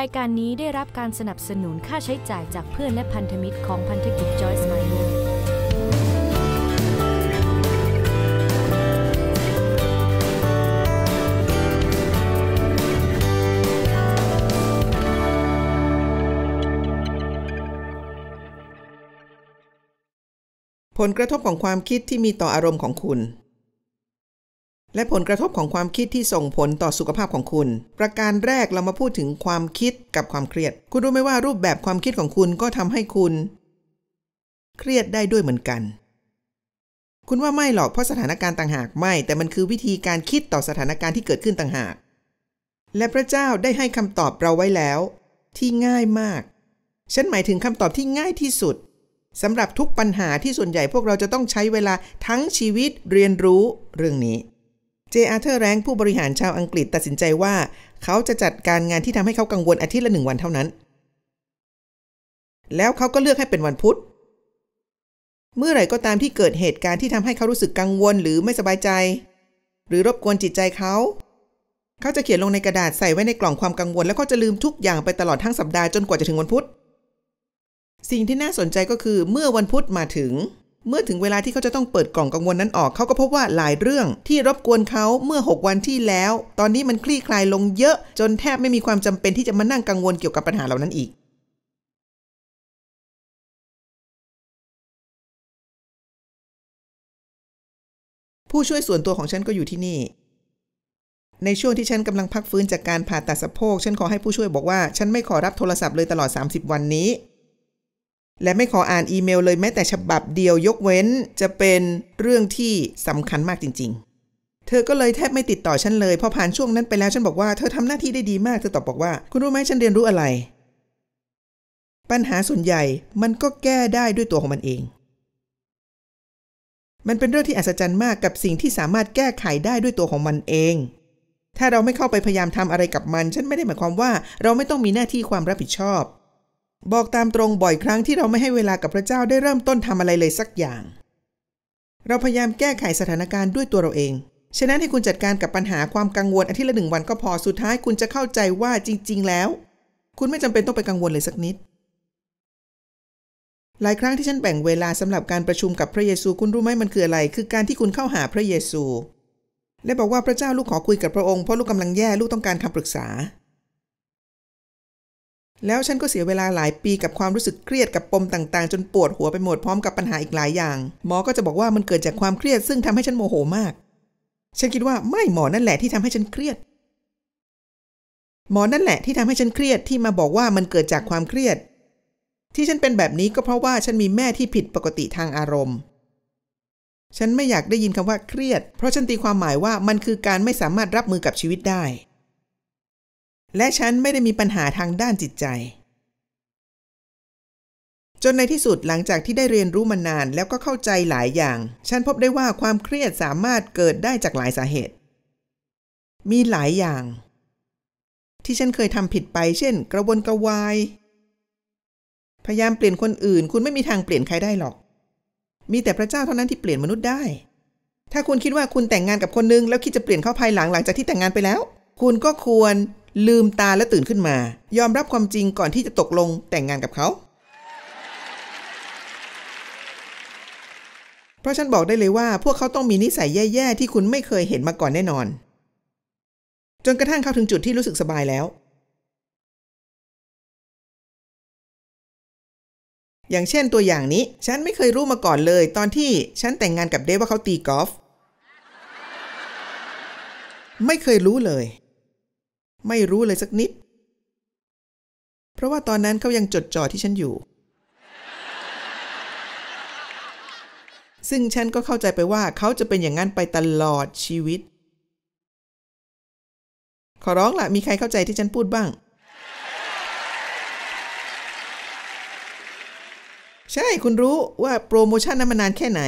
รายการนี้ได้รับการสนับสนุนค่าใช้จ่ายจากเพื่อนและพันธมิตรของพันธกิจจอยส์ไมเนอร์ผลกระทบของความคิดที่มีต่ออารมณ์ของคุณและผลกระทบของความคิดที่ส่งผลต่อสุขภาพของคุณ ประการแรกเรามาพูดถึงความคิดกับความเครียด คุณรู้ไหมว่ารูปแบบความคิดของคุณก็ทำให้คุณ เครียดได้ด้วยเหมือนกัน คุณว่าไม่หรอก เพราะสถานการณ์ต่างหาก ไม่ แต่มันคือวิธีการคิดต่อสถานการณ์ที่เกิดขึ้นต่างหาก และพระเจ้าได้ให้คำตอบเราไว้แล้ว ที่ง่ายมาก ฉันหมายถึงคำตอบที่ง่ายที่สุดสำหรับทุกปัญหาที่ส่วนใหญ่พวกเราจะต้องใช้เวลาทั้งชีวิต เรียนรู้เรื่องนี้เจอาเธอร์แรงผู้บริหารชาวอังกฤษตัดสินใจว่าเขาจะจัดการงานที่ทำให้เขากังวลอาทิตย์ละหนึ่งวันเท่านั้น แล้วเขาก็เลือกให้เป็นวันพุธ เมื่อไหร่ก็ตามที่เกิดเหตุการณ์ที่ทำให้เขารู้สึกกังวลหรือไม่สบายใจ หรือรบกวนจิตใจเขา เขาจะเขียนลงในกระดาษใส่ไว้ในกล่องความกังวล แล้วก็จะลืมทุกอย่างไปตลอดทั้งสัปดาห์จนกว่าจะถึงวันพุธ สิ่งที่น่าสนใจก็คือเมื่อวันพุธมาถึงเมื่อถึงเวลาที่เขาจะต้องเปิดกล่องกังวลนั้นออก เขาก็พบว่าหลายเรื่องที่รบกวนเขาเมื่อ 6 วันที่แล้ว ตอนนี้มันคลี่คลายลงเยอะจนแทบไม่มีความจำเป็นที่จะมานั่งกังวลเกี่ยวกับปัญหาเหล่านั้นอีก ผู้ช่วยส่วนตัวของฉันก็อยู่ที่นี่ ในช่วงที่ฉันกำลังพักฟื้นจากการผ่าตัดสะโพก ฉันขอให้ผู้ช่วยบอกว่าฉันไม่ขอรับโทรศัพท์เลยตลอด30วันนี้และไม่ขออ่านอีเมลเลยแม้แต่ฉบับเดียวยกเว้นจะเป็นเรื่องที่สำคัญมากจริง ๆ เธอก็เลยแทบไม่ติดต่อฉันเลยพอผ่านช่วงนั้นไปแล้วฉันบอกว่า เธอทำหน้าที่ได้ดีมากเธอตอบบอกว่า คุณรู้ไหมฉันเรียนรู้อะไร ปัญหาส่วนใหญ่มันก็แก้ได้ด้วยตัวของมันเอง มันเป็นเรื่องที่อัศจรรย์มากกับสิ่งที่สามารถแก้ไขได้ด้วยตัวของมันเอง ถ้าเราไม่เข้าไปพยายามทำอะไรกับมัน ฉันไม่ได้หมายความว่า เราไม่ต้องมีหน้าที่ความรับผิดชอบบอกตามตรงบ่อยครั้งที่เราไม่ให้เวลากับพระเจ้าได้เริ่มต้นทำอะไรเลยสักอย่าง เราพยายามแก้ไขสถานการณ์ด้วยตัวเราเองฉะนั้นให้คุณจัดการกับปัญหาความกังวลอาทิตย์ละหนึ่งวันก็พอสุดท้ายคุณจะเข้าใจว่าจริง ๆ แล้ว คุณไม่จำเป็นต้องไปกังวลเลยสักนิด หลายครั้งที่ฉันแบ่งเวลาสำหรับการประชุมกับพระเยซูคุณรู้ไหมมันคืออะไร คือการที่คุณเข้าหาพระเยซูและบอกว่าพระเจ้าลูกขอคุยกับพระองค์เพราะลูกกำลังแย่ลูกต้องการคำปรึกษาแล้วฉันก็เสียเวลาหลายปีกับความรู้สึกเครียดกับปมต่างๆจนปวดหัวไปหมดพร้อมกับปัญหาอีกหลายอย่าง หมอก็จะบอกว่ามันเกิดจากความเครียดซึ่งทำให้ฉันโมโหมาก ฉันคิดว่าไม่หมอนั่นแหละที่ทำให้ฉันเครียด หมอนั่นแหละที่ทำให้ฉันเครียดที่มาบอกว่ามันเกิดจากความเครียด ที่ฉันเป็นแบบนี้ก็เพราะว่าฉันมีแม่ที่ผิดปกติทางอารมณ์ ฉันไม่อยากได้ยินคำว่าเครียด เพราะฉันตีความหมายว่ามันคือการไม่สามารถรับมือกับชีวิตได้และฉันไม่ได้มีปัญหาทางด้านจิตใจ จนในที่สุดหลังจากที่ได้เรียนรู้มานานแล้วก็เข้าใจหลายอย่าง ฉันพบได้ว่าความเครียดสามารถเกิดได้จากหลายสาเหตุ มีหลายอย่าง ที่ฉันเคยทำผิดไปเช่นกระวนกระวาย พยายามเปลี่ยนคนอื่น คุณไม่มีทางเปลี่ยนใครได้หรอก มีแต่พระเจ้าเท่านั้นที่เปลี่ยนมนุษย์ได้ ถ้าคุณคิดว่าคุณแต่งงานกับคนนึงแล้วคิดจะเปลี่ยนเขาภายหลังหลังจากที่แต่งงานไปแล้ว คุณก็ควรลืมตาและตื่นขึ้นมา ยอมรับความจริงก่อนที่จะตกลงแต่งงานกับเขา เพราะฉันบอกได้เลยว่า พวกเขาต้องมีนิสัยแย่ ๆ ที่คุณไม่เคยเห็นมาก่อนแน่นอน จนกระทั่งเขาถึงจุดที่รู้สึกสบายแล้ว อย่างเช่นตัวอย่างนี้ฉันไม่เคยรู้มาก่อนเลย ตอนที่ฉันแต่งงานกับเดฟว่าเขาตีกอล์ฟไม่เคยรู้เลยไม่รู้เลยสักนิด เพราะว่าตอนนั้นเขายังจดจ่อที่ฉันอยู่ ซึ่งฉันก็เข้าใจไปว่าเขาจะเป็นอย่างนั้นไปตลอดชีวิต ขอร้องละ่ะมีใครเข้าใจที่ฉันพูดบ้าง ใช่คุณรู้ว่าโปรโมชั่นนั้นมานานแค่ไหน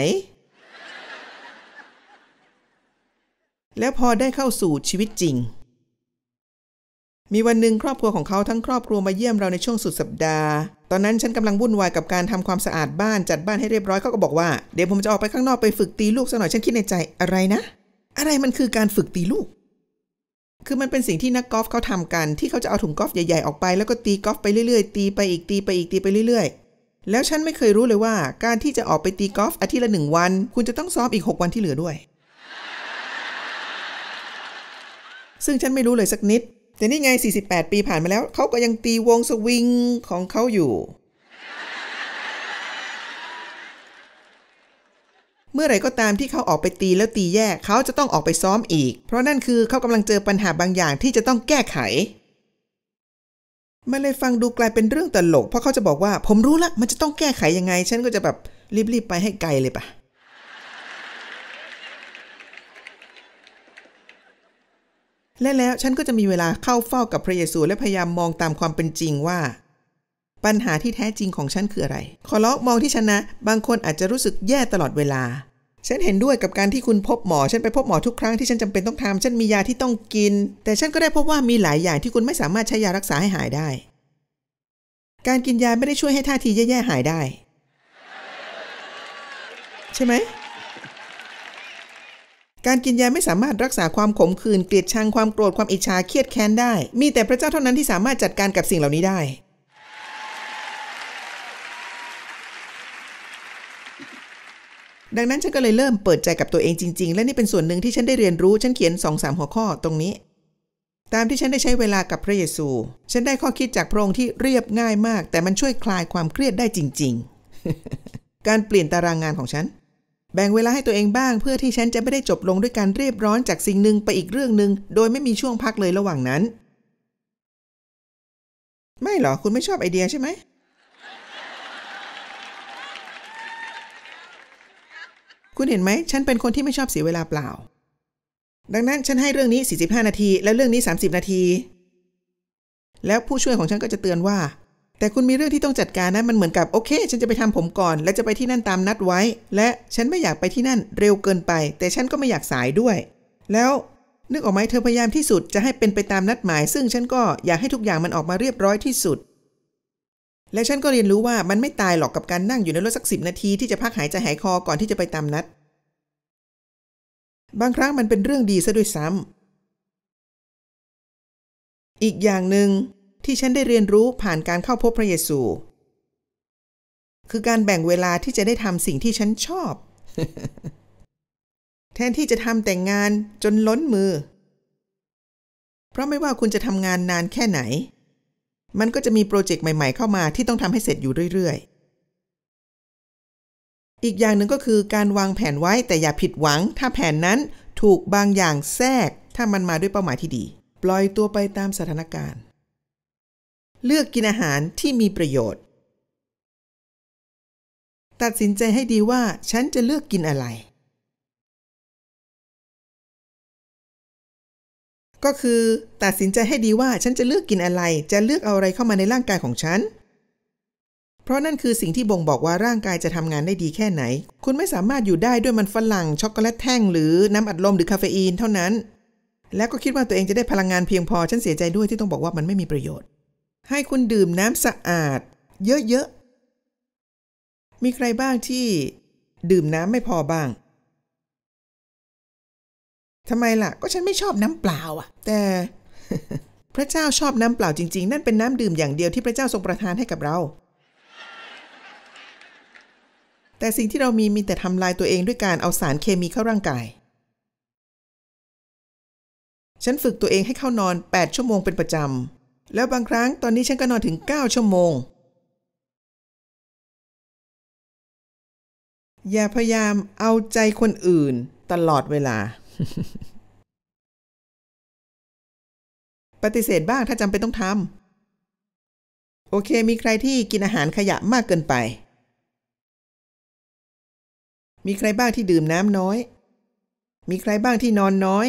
แล้วพอได้เข้าสู่ชีวิตจริงมีวันหนึ่งครอบครัวของเขาทั้งครอบครัวมาเยี่ยมเราในช่วงสุดสัปดาห์ ตอนนั้นฉันกำลังวุ่นวายกับการทำความสะอาดบ้าน จัดบ้านให้เรียบร้อยเขาก็บอกว่า เดี๋ยวผมจะออกไปข้างนอกไปฝึกตีลูกสักหน่อยฉันคิดในใจอะไรนะ อะไรมันคือการฝึกตีลูก คือมันเป็นสิ่งที่นักกอล์ฟเขาทำกันที่เขาจะเอาถุงกอล์ฟใหญ่ๆออกไปแล้วก็ตีกอล์ฟไปเรื่อยๆตีไปอีกตีไปอีกตีไปเรื่อย ๆ แล้วฉันไม่เคยรู้เลยว่า การที่จะออกไปตีกอล์ฟอาทิตย์ละหนึ่งวัน คุณจะต้องซ้อมอีก 6 วันที่เหลือด้วย ซึ่งฉันไม่รู้เลยสักนิดแต่นี่ไง 48 ปีผ่านมาแล้วเขาก็ยังตีวงสวิงของเขาอยู่ เมื่อไหร่ก็ตามที่เขาออกไปตีแล้วตีแย่เขาจะต้องออกไปซ้อมอีก เพราะนั่นคือเขากำลังเจอปัญหาบางอย่างที่จะต้องแก้ไขมันเลยฟังดูกลายเป็นเรื่องตลกเพราะเขาจะบอกว่า ผมรู้ละมันจะต้องแก้ไขยังไงฉันก็จะแบบรีบๆไปให้ไกลเลยปะ่ะและแล้วฉันก็จะมีเวลาเข้าเฝ้ากับพระเยซูและพยายามมองตามความเป็นจริงว่า ปัญหาที่แท้จริงของฉันคืออะไร ขอร้องมองที่ฉันนะ บางคนอาจจะรู้สึกแย่ตลอดเวลา ฉันเห็นด้วยกับการที่คุณพบหมอฉันไปพบหมอทุกครั้งที่ฉันจำเป็นต้องทำฉันมียาที่ต้องกิน แต่ฉันก็ได้พบว่ามีหลายอย่างที่คุณไม่สามารถใช้ยารักษาให้หายได้ การกินยาไม่ได้ช่วยให้ท่าทีแย่ๆหายได้ ใช่ไหมการกินยาไม่สามารถรักษาความขมขื่นเกลียดชังความโกรธความอิจฉาเครียดแค้นได้ มีแต่พระเจ้าเท่านั้นที่สามารถจัดการกับสิ่งเหล่านี้ได้ ดังนั้นฉันก็เลยเริ่มเปิดใจกับตัวเองจริงๆ และนี่เป็นส่วนหนึ่งที่ฉันได้เรียนรู้ ฉันเขียนสองสาหัวข้อตรงนี้ ตามที่ฉันได้ใช้เวลากับพระเยซู ฉันได้ข้อคิดจากพระองค์ที่เรียบง่ายมากแต่มันช่วยคลายความเครียดได้จริง ๆ การเปลี่ยนตารางงานของฉันแบ่งเวลาให้ตัวเองบ้าง เพื่อที่ฉันจะไม่ได้จบลงด้วยการเรียบร้อนจากสิ่งหนึ่งไปอีกเรื่องหนึ่งโดยไม่มีช่วงพักเลยระหว่างนั้น ไม่หรอคุณไม่ชอบไอเดียใช่ไหม คุณเห็นไหม ฉันเป็นคนที่ไม่ชอบเสียเวลาเปล่า ดังนั้นฉันให้เรื่องนี้ 45 นาที แล้วเรื่องนี้ 30 นาที แล้วผู้ช่วยของฉันก็จะเตือนว่าแต่คุณมีเรื่องที่ต้องจัดการนะมันเหมือนกับโอเค ฉันจะไปทำผมก่อน และจะไปที่นั่นตามนัดไว้ และฉันไม่อยากไปที่นั่นเร็วเกินไป แต่ฉันก็ไม่อยากสายด้วย แล้วนึกออกไหมเธอพยายามที่สุดจะให้เป็นไปตามนัดหมาย ซึ่งฉันก็อยากให้ทุกอย่างมันออกมาเรียบร้อยที่สุด และฉันก็เรียนรู้ว่ามันไม่ตายหรอกกับการนั่งอยู่ในรถสักสิบนาทีที่จะพักหายใจหายคอก่อนที่จะไปตามนัด บางครั้งมันเป็นเรื่องดีซะด้วยซ้ำอีกอย่างหนึง่งที่ฉันได้เรียนรู้ผ่านการเข้าพบพระเยซู คือการแบ่งเวลาที่จะได้ทำสิ่งที่ฉันชอบ แทนที่จะทำแต่งงานจนล้นมือ เพราะไม่ว่าคุณจะทำงานนานแค่ไหน มันก็จะมีโปรเจกต์ใหม่ๆ เข้ามาที่ต้องทำให้เสร็จอยู่เรื่อยๆ อีกอย่างหนึ่งก็คือการวางแผนไว้แต่อย่าผิดหวัง ถ้าแผนนั้นถูกบางอย่างแทรก ถ้ามันมาด้วยเป้าหมายที่ดี ปล่อยตัวไปตามสถานการณ์เลือกกินอาหารที่มีประโยชน์ ตัดสินใจให้ดีว่าฉันจะเลือกกินอะไร ก็คือตัดสินใจให้ดีว่าฉันจะเลือกกินอะไร จะเลือกเอาอะไรเข้ามาในร่างกายของฉัน เพราะนั่นคือสิ่งที่บ่งบอกว่าร่างกายจะทำงานได้ดีแค่ไหน คุณไม่สามารถอยู่ได้ด้วยมันฝรั่ง ช็อกโกแลตแท่ง หรือน้ำอัดลมหรือคาเฟอีนเท่านั้น แล้วก็คิดว่าตัวเองจะได้พลังงานเพียงพอ ฉันเสียใจด้วยที่ต้องบอกว่ามันไม่มีประโยชน์ให้คุณดื่มน้ำสะอาด เยอะๆ มีใครบ้างที่ดื่มน้ำไม่พอบ้าง ทำไมล่ะก็ฉันไม่ชอบน้ำเปล่าอ่ะ แต่พระเจ้าชอบน้ำเปล่าจริงๆ นั่นเป็นน้ำดื่มอย่างเดียวที่พระเจ้าทรงประทานให้กับเรา แต่สิ่งที่เรามีมีแต่ทำลายตัวเองด้วยการเอาสารเคมีเข้าร่างกาย ฉันฝึกตัวเองให้เข้านอน 8 ชั่วโมงเป็นประจำแล้วบางครั้งตอนนี้ฉันก็นอนถึง 9 ชั่วโมง อย่าพยายามเอาใจคนอื่นตลอดเวลา ปฏิเสธบ้างถ้าจำเป็นต้องทำ โอเค มีใครที่กินอาหารขยะมากเกินไป มีใครบ้างที่ดื่มน้ำน้อย มีใครบ้างที่นอนน้อย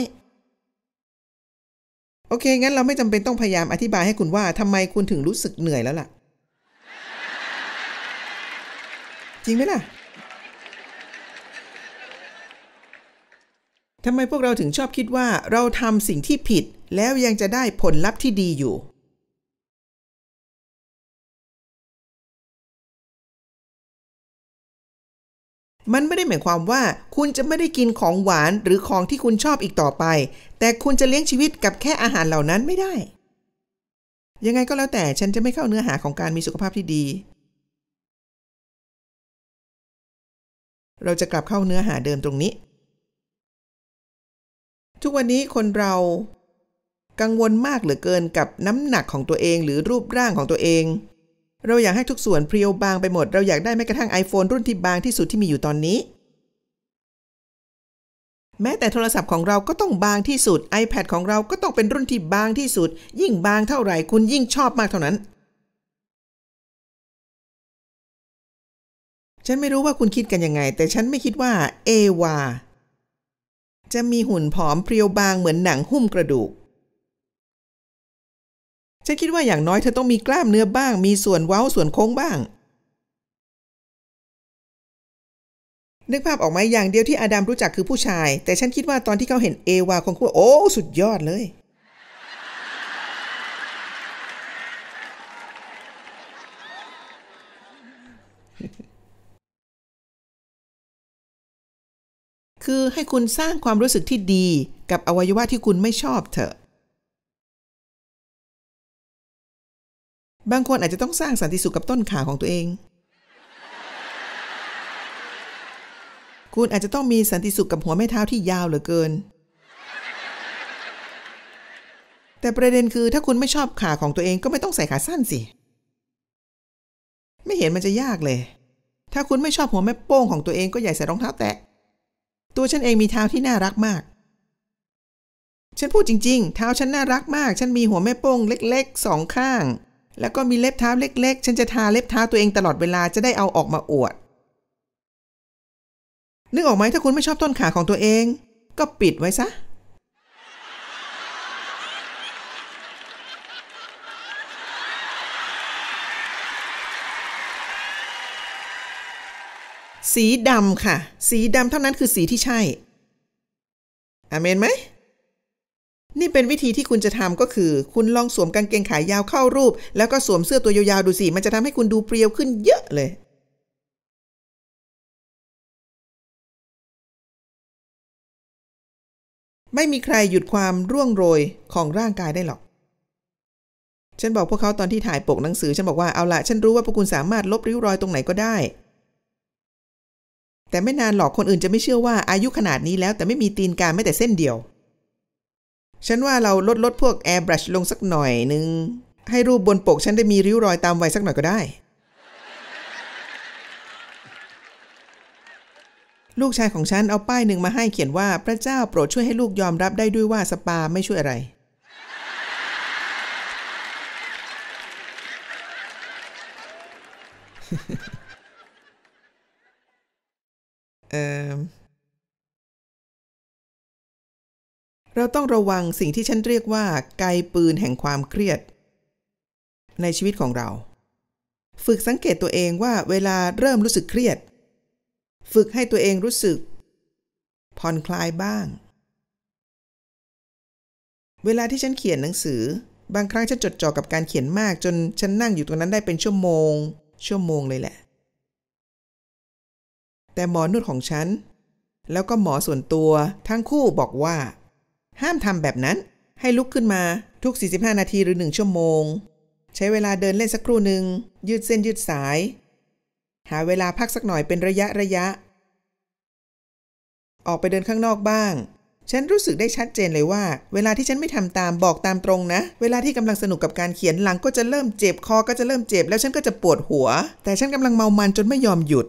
โอเค งั้นเราไม่จำเป็นต้องพยายามอธิบายให้คุณว่า ทำไมคุณถึงรู้สึกเหนื่อยแล้วล่ะ จริงไหมล่ะทำไมพวกเราถึงชอบคิดว่า เราทำสิ่งที่ผิด แล้วยังจะได้ผลลัพธ์ที่ดีอยู่มันไม่ได้หมายความว่าคุณจะไม่ได้กินของหวานหรือของที่คุณชอบอีกต่อไป แต่คุณจะเลี้ยงชีวิตกับแค่อาหารเหล่านั้นไม่ได้ ยังไงก็แล้ว แต่ฉันจะไม่เข้าเนื้อหาของการมีสุขภาพที่ดี เราจะกลับเข้าเนื้อหาเดิมตรงนี้ ทุกวันนี้คนเรากังวลมากเหลือเกินกับน้ำหนักของตัวเองหรือรูปร่างของตัวเองเราอยากให้ทุกส่วนเพรียวบางไปหมด เราอยากได้แม้กระทั่ง iPhone รุ่นที่บางที่สุดที่มีอยู่ตอนนี้ แม้แต่โทรศัพท์ของเราก็ต้องบางที่สุด iPad ของเราก็ต้องเป็นรุ่นที่บางที่สุด ยิ่งบางเท่าไหร่ คุณยิ่งชอบมากเท่านั้น ฉันไม่รู้ว่าคุณคิดกันยังไง แต่ฉันไม่คิดว่า เอวาจะมีหุ่นผอมเพรียวบางเหมือนหนังหุ้มกระดูกฉันคิดว่าอย่างน้อยเธอต้องมีกล้ามเนื้อบ้าง มีส่วนเว้าส่วนโค้งบ้างนึกภาพออกไหมอย่างเดียวที่อาดัมรู้จักคือผู้ชาย แต่ฉันคิดว่าตอนที่เขาเห็นเอวาคงคิดว่าโอ้สุดยอดเลย คือให้คุณสร้างความรู้สึกที่ดีกับอวัยวะที่คุณไม่ชอบเถอะบางคนอาจจะต้องสร้างสันติสุขกับต้นขาของตัวเอง คุณอาจจะต้องมีสันติสุขกับหัวแม่เท้าที่ยาวเหลือเกิน แต่ประเด็นคือถ้าคุณไม่ชอบขาของตัวเองก็ไม่ต้องใส่ขาสั้นสิ ไม่เห็นมันจะยากเลย ถ้าคุณไม่ชอบหัวแม่โป้งของตัวเองก็ใหญ่ใส่รองเท้าแตะ ตัวฉันเองมีเท้าที่น่ารักมาก ฉันพูดจริงๆ เท้าฉันน่ารักมาก ฉันมีหัวแม่โป้ง เล็กๆ สองข้างแล้วก็มีเล็บเท้าเล็ก ๆ ฉันจะทาเล็บเท้าตัวเองตลอดเวลาจะได้เอาออกมาอวด นึกออกไหมถ้าคุณไม่ชอบต้นขาของตัวเอง ก็ปิดไว้ซะ สีดำค่ะ สีดำเท่านั้นคือสีที่ใช่อเมนไหมนี่เป็นวิธีที่คุณจะทำก็คือ คุณลองสวมกางเกงขายยาวเข้ารูป แล้วก็สวมเสื้อตัวยาวๆดูสิมันจะทำให้คุณดูเปรียวขึ้นเยอะเลย ไม่มีใครหยุดความร่วงโรยของร่างกายได้หรอก ฉันบอกพวกเขาตอนที่ถ่ายปกหนังสือ ฉันบอกว่า เอาละฉันรู้ว่าพวกคุณสามารถลบริ้วรอยตรงไหนก็ได้ แต่ไม่นานหรอกคนอื่นจะไม่เชื่อว่าอายุขนาดนี้แล้ว แต่ไม่มีตีนกาแม้แต่เส้นเดียวฉันว่าเราลดลดพวกแอร์บรัชลงสักหน่อย นึง ให้รูปบนปกฉันได้มีริ้วรอยตามวัยสักหน่อยก็ได้ ลูกชายของฉันเอาป้ายหนึ่งมาให้เขียนว่าพระเจ้าโปรดช่วยให้ลูกยอมรับได้ด้วยว่าสปาไม่ช่วยอะไรเราต้องระวังสิ่งที่ฉันเรียกว่า ไกปืนแห่งความเครียด ในชีวิตของเรา ฝึกสังเกตตัวเองว่าเวลาเริ่มรู้สึกเครียด ฝึกให้ตัวเองรู้สึกผ่อนคลายบ้าง เวลาที่ฉันเขียนหนังสือบางครั้งฉันจดจ่อกับการเขียนมากจนฉันนั่งอยู่ตรงนั้นได้เป็นชั่วโมง ชั่วโมงเลยแหละ แต่หมอนวดของฉัน แล้วก็หมอส่วนตัวทั้งคู่บอกว่าห้ามทำแบบนั้นให้ลุกขึ้นมาทุก 45 นาทีหรือ 1 ชั่วโมง ใช้เวลาเดินเล่นสักครู่หนึ่งยืดเส้นยืดสาย หาเวลาพักสักหน่อยเป็นระยะระยะ ออกไปเดินข้างนอกบ้าง ฉันรู้สึกได้ชัดเจนเลยว่า เวลาที่ฉันไม่ทำตามบอกตามตรงนะ เวลาที่กำลังสนุกกับการเขียนหลังก็จะเริ่มเจ็บคอ ก็จะเริ่มเจ็บแล้วฉันก็จะปวดหัว แต่ฉันกำลังเมามันจนไม่ยอมหยุด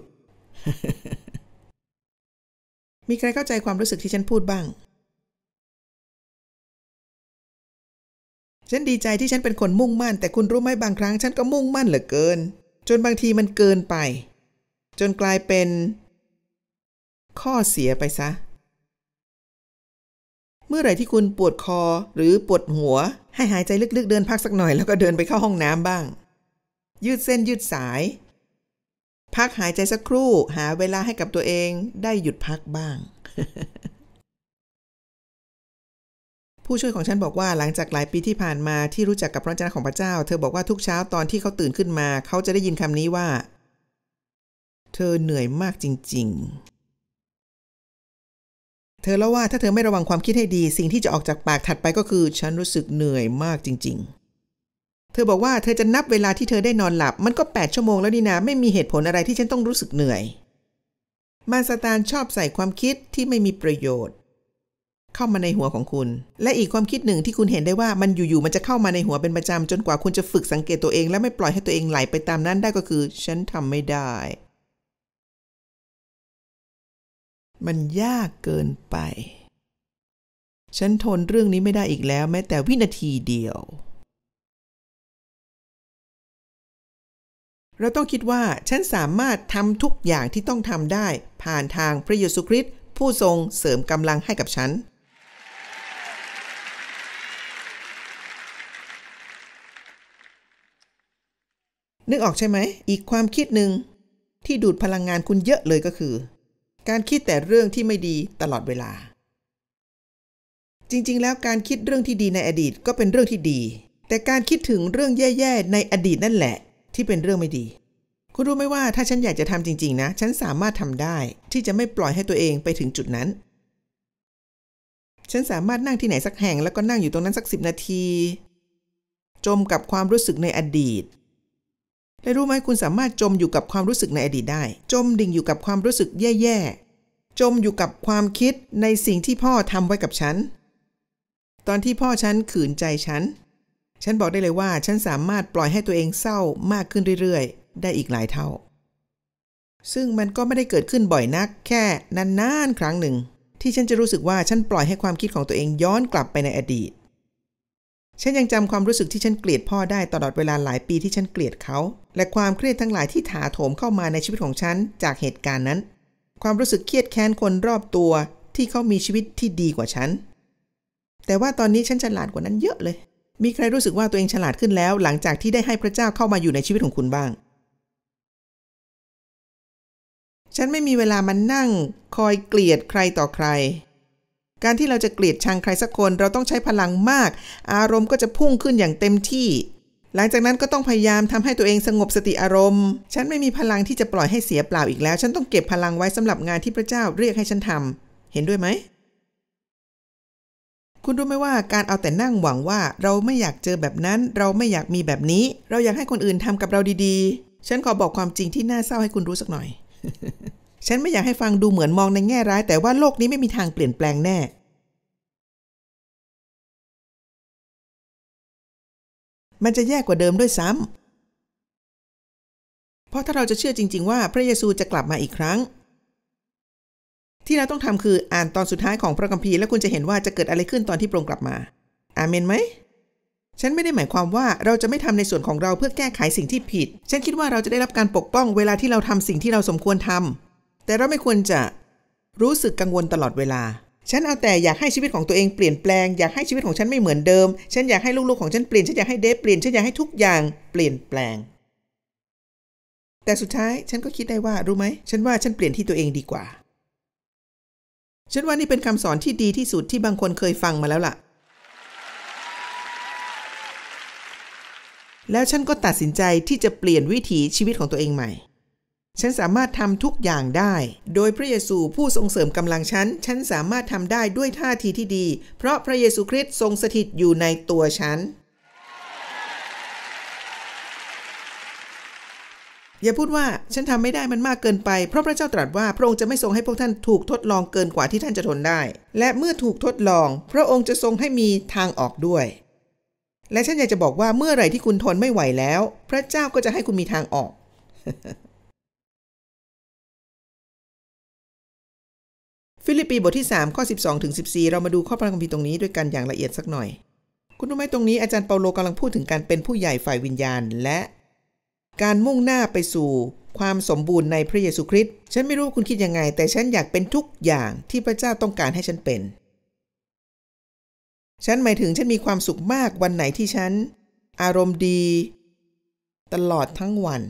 มีใครเข้าใจความรู้สึกที่ฉันพูดบ้างฉันดีใจที่ฉันเป็นคนมุ่งมั่นแต่คุณรู้ไหมบางครั้ง ฉันก็มุ่งมั่นเหลือเกิน จนบางทีมันเกินไปจนกลายเป็นข้อเสียไปซะ เมื่อไหร่ที่คุณปวดคอหรือปวดหัว ให้หายใจลึกๆเดินพักสักหน่อย แล้วก็เดินไปเข้าห้องน้ำบ้างยืดเส้นยืดสายพักหายใจสักครู่ หาเวลาให้กับตัวเองได้หยุดพักบ้างผู้ช่วยของฉันบอกว่าหลังจากหลายปีที่ผ่านมาที่รู้จักกับพระเจ้าของพระเจ้า เธอบอกว่าทุกเช้าตอนที่เขาตื่นขึ้นมา เขาจะได้ยินคำนี้ว่า เธอเหนื่อยมากจริงๆ เธอเล่าว่าถ้าเธอไม่ระวังความคิดให้ดีสิ่งที่จะออกจากปากถัดไปก็คือ ฉันรู้สึกเหนื่อยมากจริงๆ เธอบอกว่าเธอจะนับเวลาที่เธอได้นอนหลับ มันก็ 8 ชั่วโมงแล้วนี่นะไม่มีเหตุผลอะไรที่ฉันต้องรู้สึกเหนื่อยมาสตานชอบใส่ความคิดที่ไม่มีประโยชน์เข้ามาในหัวของคุณ และอีกความคิดหนึ่งที่คุณเห็นได้ว่ามันอยู่ๆ มันจะเข้ามาในหัวเป็นประจำจนกว่าคุณจะฝึกสังเกตตัวเองและไม่ปล่อยให้ตัวเองไหลไปตามนั้นได้ก็คือ ฉันทำไม่ได้ มันยากเกินไป ฉันทนเรื่องนี้ไม่ได้อีกแล้ว แม้แต่วินาทีเดียว เราต้องคิดว่าฉันสามารถทำทุกอย่างที่ต้องทำได้ ผ่านทางพระเยซูคริสต์ผู้ทรงเสริมกำลังให้กับฉันนึกออกใช่ไหมอีกความคิดหนึ่งที่ดูดพลังงานคุณเยอะเลยก็คือ การคิดแต่เรื่องที่ไม่ดีตลอดเวลา จริงๆ แล้วการคิดเรื่องที่ดีในอดีตก็เป็นเรื่องที่ดี แต่การคิดถึงเรื่องแย่ๆ ในอดีตนั่นแหละ ที่เป็นเรื่องไม่ดี คุณรู้ไหมว่าถ้าฉันอยากจะทำจริงๆนะ ฉันสามารถทำได้ที่จะไม่ปล่อยให้ตัวเองไปถึงจุดนั้น ฉันสามารถนั่งที่ไหนสักแห่งแล้วก็นั่งอยู่ตรงนั้นสักสิบนาที จมกับความรู้สึกในอดีตและรู้ไหมคุณสามารถจมอยู่กับความรู้สึกในอดีตได้ จมดิ่งอยู่กับความรู้สึกแย่ๆ จมอยู่กับความคิดในสิ่งที่พ่อทำไว้กับฉันตอนที่พ่อฉันขืนใจฉันฉันบอกได้เลยว่าฉันสามารถปล่อยให้ตัวเองเศร้ามากขึ้นเรื่อยๆ ได้อีกหลายเท่า ซึ่งมันก็ไม่ได้เกิดขึ้นบ่อยนักแค่นานๆครั้งหนึ่ง ที่ฉันจะรู้สึกว่าฉันปล่อยให้ความคิดของตัวเองย้อนกลับไปในอดีตฉันยังจำความรู้สึกที่ฉันเกลียดพ่อได้ตลอดเวลาหลายปีที่ฉันเกลียดเขา และความเครียดทั้งหลายที่ถาโถมเข้ามาในชีวิตของฉันจากเหตุการณ์นั้น ความรู้สึกเครียดแค้นคนรอบตัวที่เขามีชีวิตที่ดีกว่าฉัน แต่ว่าตอนนี้ฉันฉลาดกว่านั้นเยอะเลย มีใครรู้สึกว่าตัวเองฉลาดขึ้นแล้วหลังจากที่ได้ให้พระเจ้าเข้ามาอยู่ในชีวิตของคุณบ้าง ฉันไม่มีเวลามานั่ง คอยเกลียดใครต่อใครการที่เราจะเกลียดชังใครสักคนเราต้องใช้พลังมาก อารมณ์ก็จะพุ่งขึ้นอย่างเต็มที่ หลังจากนั้นก็ต้องพยายามทำให้ตัวเองสงบสติอารมณ์ ฉันไม่มีพลังที่จะปล่อยให้เสียเปล่าอีกแล้ว ฉันต้องเก็บพลังไว้สำหรับงานที่พระเจ้าเรียกให้ฉันทำ เห็นด้วยไหมคุณรู้ไหมว่าการเอาแต่นั่งหวังว่าเราไม่อยากเจอแบบนั้น เราไม่อยากมีแบบนี้ เราอยากให้คนอื่นทำกับเราดี ๆ ฉันขอบอกความจริงที่น่าเศร้าให้คุณรู้สักหน่อยฉันไม่อยากให้ฟังดูเหมือนมองในแง่ร้ายแต่ว่าโลกนี้ไม่มีทางเปลี่ยนแปลงแน่ มันจะแย่กว่าเดิมด้วยซ้ำ เพราะถ้าเราจะเชื่อจริง ๆว่าพระเยซูจะกลับมาอีกครั้ง ที่เราต้องทำคืออ่านตอนสุดท้ายของพระคัมภีร์แล้วคุณจะเห็นว่าจะเกิดอะไรขึ้นตอนที่พระองค์กลับมา อาเมนไหม ฉันไม่ได้หมายความว่าเราจะไม่ทำในส่วนของเราเพื่อแก้ไขสิ่งที่ผิด ฉันคิดว่าเราจะได้รับการปกป้องเวลาที่เราทำสิ่งที่เราสมควรทำาแต่เราไม่ควรจะรู้สึกกังวลตลอดเวลา ฉันเอาแต่อยากให้ชีวิตของตัวเองเปลี่ยนแปลง อยากให้ชีวิตของฉันไม่เหมือนเดิม ฉันอยากให้ลูกๆของฉันเปลี่ยน ฉันอยากให้เดฟเปลี่ยน ฉันอยากให้ทุกอย่างเปลี่ยนแปลง แต่สุดท้ายฉันก็คิดได้ว่า รู้ไหม ฉันว่าฉันเปลี่ยนที่ตัวเองดีกว่า ฉันว่านี่เป็นคำสอนที่ดีที่สุดที่บางคนเคยฟังมาแล้วล่ะ แล้วฉันก็ตัดสินใจที่จะเปลี่ยนวิถีชีวิตของตัวเองใหม่ฉันสามารถทำทุกอย่างได้ โดยพระเยซูผู้ทรงเสริมกำลังฉัน ฉันสามารถทำได้ด้วยท่าทีที่ดี เพราะพระเยซูคริสต์ทรงสถิตอยู่ในตัวฉัน อย่าพูดว่าฉันทำไม่ได้มันมากเกินไป เพราะพระเจ้าตรัสว่าพระองค์จะไม่ทรงให้พวกท่านถูกทดลองเกินกว่าที่ท่านจะทนได้ และเมื่อถูกทดลอง พระองค์จะทรงให้มีทางออกด้วย และฉันอยากจะบอกว่าเมื่อไหร่ที่คุณทนไม่ไหวแล้ว พระเจ้าก็จะให้คุณมีทางออกฟิลิปปี บทที่ 3 ข้อ 12ถึง14 เรามาดูข้อพระคัมภีร์ตรงนี้ด้วยกันอย่างละเอียดสักหน่อย คุณรู้ไหม ตรงนี้อาจารย์เปาโลกำลังพูดถึงการเป็นผู้ใหญ่ฝ่ายวิญญาณและการมุ่งหน้าไปสู่ความสมบูรณ์ในพระเยซูคริสต์ฉันไม่รู้คุณคิดยังไง แต่ฉันอยากเป็นทุกอย่างที่พระเจ้าต้องการให้ฉันเป็น ฉันหมายถึงฉันมีความสุขมากวันไหนที่ฉันอารมณ์ดี ตลอดทั้งวัน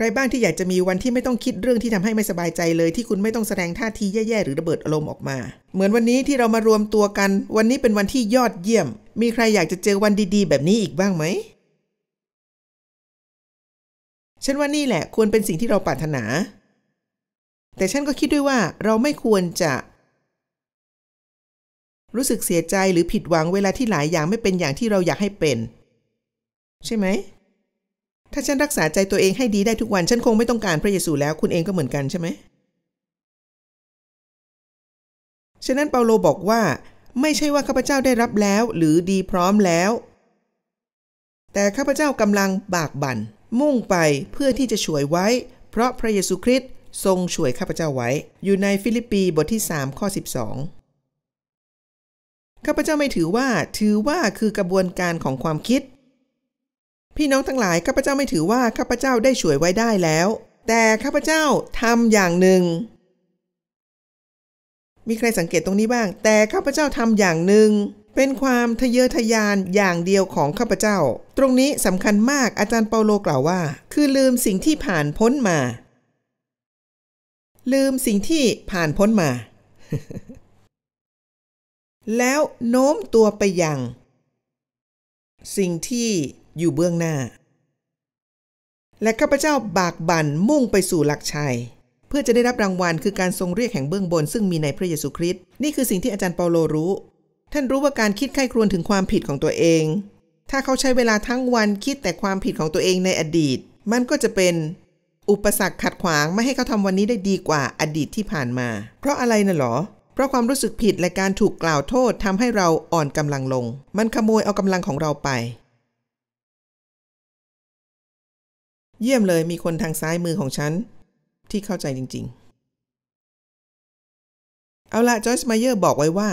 ใครบ้างที่อยากจะมีวันที่ไม่ต้องคิดเรื่องที่ทำให้ไม่สบายใจเลย ที่คุณไม่ต้องแสดงท่าทีแย่ๆ หรือระเบิดอารมณ์ออกมา เหมือนวันนี้ที่เรามารวมตัวกันวันนี้เป็นวันที่ยอดเยี่ยม มีใครอยากจะเจอวันดีๆ แบบนี้อีกบ้างไหมฉันว่านี่แหละควรเป็นสิ่งที่เราปรารถนา แต่ฉันก็คิดด้วยว่าเราไม่ควรจะ รู้สึกเสียใจหรือผิดหวังเวลาที่หลายอย่างไม่เป็นอย่างที่เราอยากให้เป็นใช่ไหมถ้าฉันรักษาใจตัวเองให้ดีได้ทุกวัน ฉันคงไม่ต้องการพระเยซูแล้วคุณเองก็เหมือนกันใช่ไหม ฉะนั้นเปาโลบอกว่า ไม่ใช่ว่าข้าพเจ้าได้รับแล้ว หรือดีพร้อมแล้ว แต่ข้าพเจ้ากำลังบากบัน่น มุ่งไปเพื่อที่จะช่วยไว้ เพราะพระเยซูคริสต์ทรงช่วยข้าพเจ้าไว้อยู่ในฟิลิปปีบทที่3ข้อ 12ข้าพเจ้าไม่ถือว่าถือว่าคือกระบวนการของความคิดพี่น้องทั้งหลายข้าพเจ้าไม่ถือว่าข้าพเจ้าได้ช่วยไว้ได้แล้ว แต่ข้าพเจ้าทำอย่างหนึ่ง มีใครสังเกตตรงนี้บ้าง แต่ข้าพเจ้าทำอย่างหนึ่ง เป็นความทะเยอทะยานอย่างเดียวของข้าพเจ้า ตรงนี้สำคัญมากอาจารย์เปาโลกล่าวว่า คือลืมสิ่งที่ผ่านพ้นมา ลืมสิ่งที่ผ่านพ้นมา แล้วโน้มตัวไปยังสิ่งที่อยู่เบื้องหน้า และข้าพเจ้าบากบั่นมุ่งไปสู่หลักชัย เพื่อจะได้รับรางวัลคือการทรงเรียกแห่งเบื้องบน ซึ่งมีในพระเยซูคริสต์นี่คือสิ่งที่อาจารย์เปาโลรู้ ท่านรู้ว่าการคิดไข้ครวญถึงความผิดของตัวเอง ถ้าเขาใช้เวลาทั้งวันคิดแต่ความผิดของตัวเองในอดีต มันก็จะเป็น อุปสรรคขัดขวางไม่ให้เขาทำวันนี้ได้ดีกว่าอดีตที่ผ่านมา เพราะอะไรน่ะหรอ เพราะความรู้สึกผิดและการถูกกล่าวโทษทำให้เราอ่อนกำลังลง มันขโมยเอากำลังของเราไปเยี่ยมเลยมีคนทางซ้ายมือของฉัน ที่เข้าใจจริง ๆ เอาละจอร์มาเยอร์บอกไว้ว่า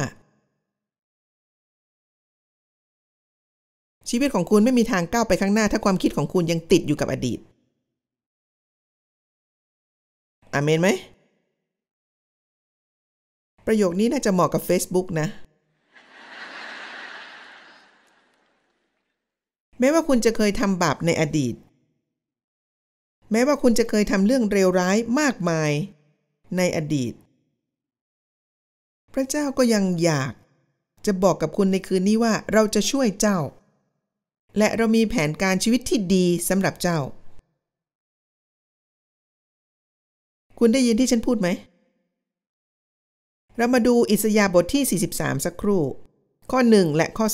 ชีวิตของคุณไม่มีทางก้าวไปข้างหน้า ถ้าความคิดของคุณยังติดอยู่กับอดีต อามนไหม ประโยคนี้น่าจะเหมาะกับ Facebook นะ แม้ว่าคุณจะเคยทำบาปในอดีตแม้ว่าคุณจะเคยทำเรื่องเลวร้ายมากมายในอดีต พระเจ้าก็ยังอยากจะบอกกับคุณในคืนนี้ว่าเราจะช่วยเจ้า และเรามีแผนการชีวิตที่ดีสำหรับเจ้า คุณได้ยินที่ฉันพูดไหม เรามาดูอิสยาห์บทที่ 43 สักครู่ ข้อ 1 และข้อ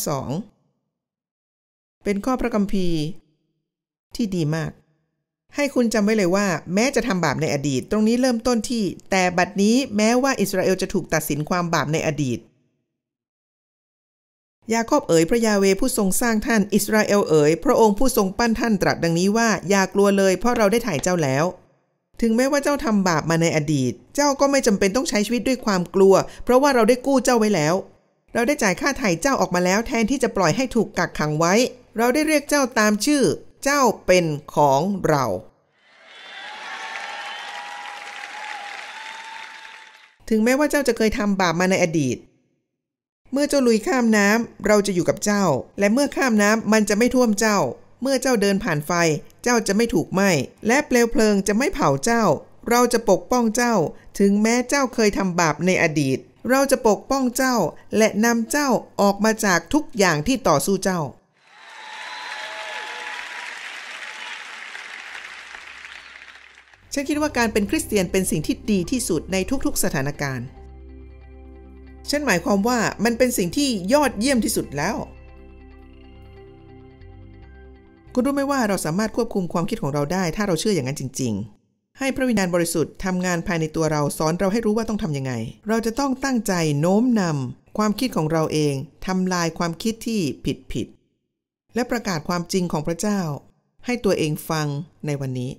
2 เป็นข้อพระคัมภีร์ ที่ดีมากให้คุณจำไว้เลยว่า แม้จะทำบาปในอดีต ตรงนี้เริ่มต้นที่ แต่บัดนี้แม้ว่าอิสราเอลจะถูกตัดสินความบาปในอดีตยาโคบเอ๋ย พระยาเวผู้ทรงสร้างท่านอิสราเอลเอ๋ยพระองค์ผู้ทรงปั้น ท่านตรัสดังนี้ว่า อย่ากลัวเลยเพราะเราได้ถ่ายเจ้าแล้ว ถึงแม้ว่าเจ้าทำบาปมาในอดีต เจ้าก็ไม่จำเป็นต้องใช้ชีวิตด้วยความกลัว เพราะว่าเราได้กู้เจ้าไว้แล้ว เราได้จ่ายค่าไถ่เจ้าออกมาแล้ว แทนที่จะปล่อยให้ถูกกักขังไว้ เราได้เรียกเจ้าตามชื่อเจ้าเป็นของเรา ถึงแม้ว่าเจ้าจะเคยทำบาปมาในอดีต เมื่อเจ้าลุยข้ามน้ำเราจะอยู่กับเจ้า และเมื่อข้ามน้ำมันจะไม่ท่วมเจ้า เมื่อเจ้าเดินผ่านไฟเจ้าจะไม่ถูกไหม้ และเปลวเพลิงจะไม่เผาเจ้า เราจะปกป้องเจ้า ถึงแม้เจ้าเคยทำบาปในอดีต เราจะปกป้องเจ้าและนำเจ้าออกมาจากทุกอย่างที่ต่อสู้เจ้าฉันคิดว่าการเป็นคริสเตียนเป็นสิ่งที่ดีที่สุดในทุก ๆ สถานการณ์ ฉันหมายความว่ามันเป็นสิ่งที่ยอดเยี่ยมที่สุดแล้ว คุณรู้ไหมว่าเราสามารถควบคุมความคิดของเราได้ ถ้าเราเชื่ออย่างนั้นจริง ๆ ให้พระวิญญาณบริสุทธิ์ทำงานภายในตัวเรา สอนเราให้รู้ว่าต้องทำยังไง เราจะต้องตั้งใจโน้มนำความคิดของเราเองทำลายความคิดที่ผิดผิดและประกาศความจริงของพระเจ้า ให้ตัวเองฟังในวันนี้